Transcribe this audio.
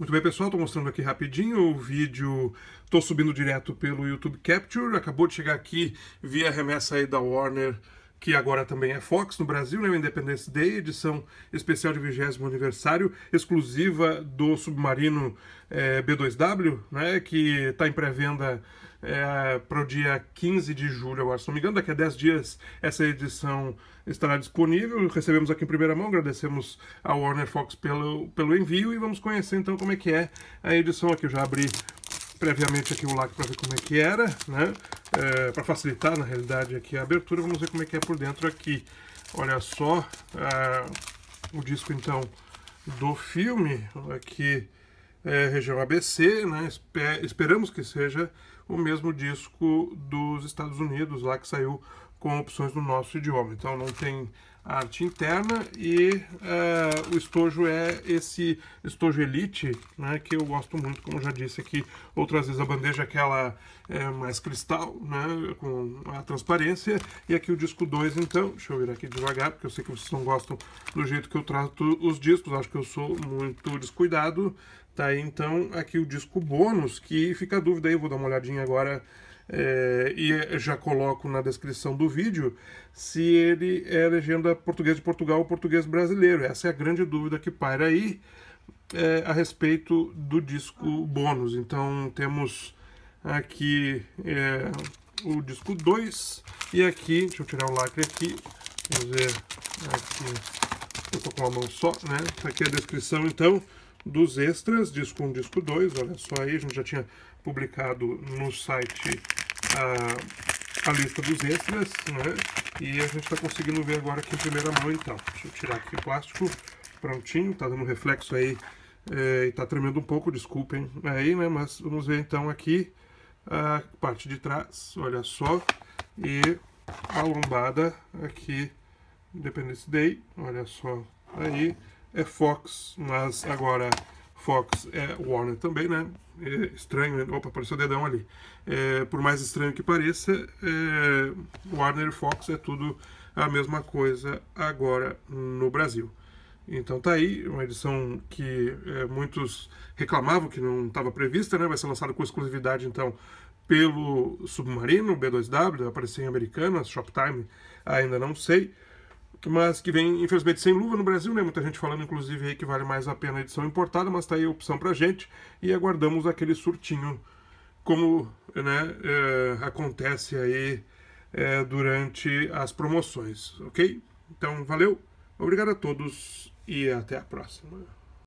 Muito bem, pessoal, estou mostrando aqui rapidinho o vídeo. Estou subindo direto pelo YouTube Capture. Acabou de chegar aqui via remessa aí da Warner que agora também é Fox no Brasil, né, o Independence Day, edição especial de 20 aniversário, exclusiva do submarino é, eh, B2W, né, que está em pré-venda é, eh, para o dia 15 de julho, agora, se não me engano, daqui a 10 dias essa edição estará disponível. Recebemos aqui em primeira mão, agradecemos a Warner Fox pelo, pelo envio e vamos conhecer então como é que é a edição aqui. Eu já abri previamente aqui o LAC para ver como é que era, né? é, para facilitar na realidade aqui a abertura, vamos ver como é que é por dentro aqui. Olha só é, o disco então do filme, aqui é, região ABC, né? Esper esperamos que seja o mesmo disco dos Estados Unidos lá que saiu com opções no nosso idioma. Então não tem a arte interna e uh, o estojo é esse estojo Elite, né, que eu gosto muito, como já disse aqui outras vezes, a bandeja é aquela é mais cristal, né, com a transparência, e aqui o disco 2 então, deixa eu virar aqui devagar, porque eu sei que vocês não gostam do jeito que eu trato os discos, acho que eu sou muito descuidado, tá aí então aqui o disco bônus, que fica a dúvida aí, vou dar uma olhadinha agora é, e já coloco na descrição do vídeo se ele é legenda português de Portugal ou português brasileiro. Essa é a grande dúvida que paira aí é, a respeito do disco bônus. Então temos aqui é, o disco 2 e aqui, deixa eu tirar o lacre aqui, vamos ver aqui, eu tô com a mão só, né? Tá aqui a descrição então dos extras, disco 1, um, disco 2, olha só aí, a gente já tinha publicado no site a, a lista dos extras, né? E a gente está conseguindo ver agora aqui em primeira mão, então. Deixa eu tirar aqui o plástico, prontinho, tá dando reflexo aí é, e tá tremendo um pouco, desculpem aí, né? Mas vamos ver então aqui a parte de trás, olha só, e a lombada aqui, Independence Day, olha só, aí é Fox, mas agora Fox é Warner também, né? É estranho, né? opa, apareceu o dedão ali. É, por mais estranho que pareça, é, Warner e Fox é tudo a mesma coisa agora no Brasil. Então tá aí, uma edição que é, muitos reclamavam que não estava prevista, né? Vai ser lançada com exclusividade, então, pelo Submarino, B2W, vai aparecer em Americanas, Shoptime, ainda não sei mas que vem, infelizmente, sem luva no Brasil, né? Muita gente falando, inclusive, aí que vale mais a pena a edição importada, mas tá aí a opção pra gente e aguardamos aquele surtinho, como né, é, acontece aí é, durante as promoções, ok? Então, valeu, obrigado a todos e até a próxima.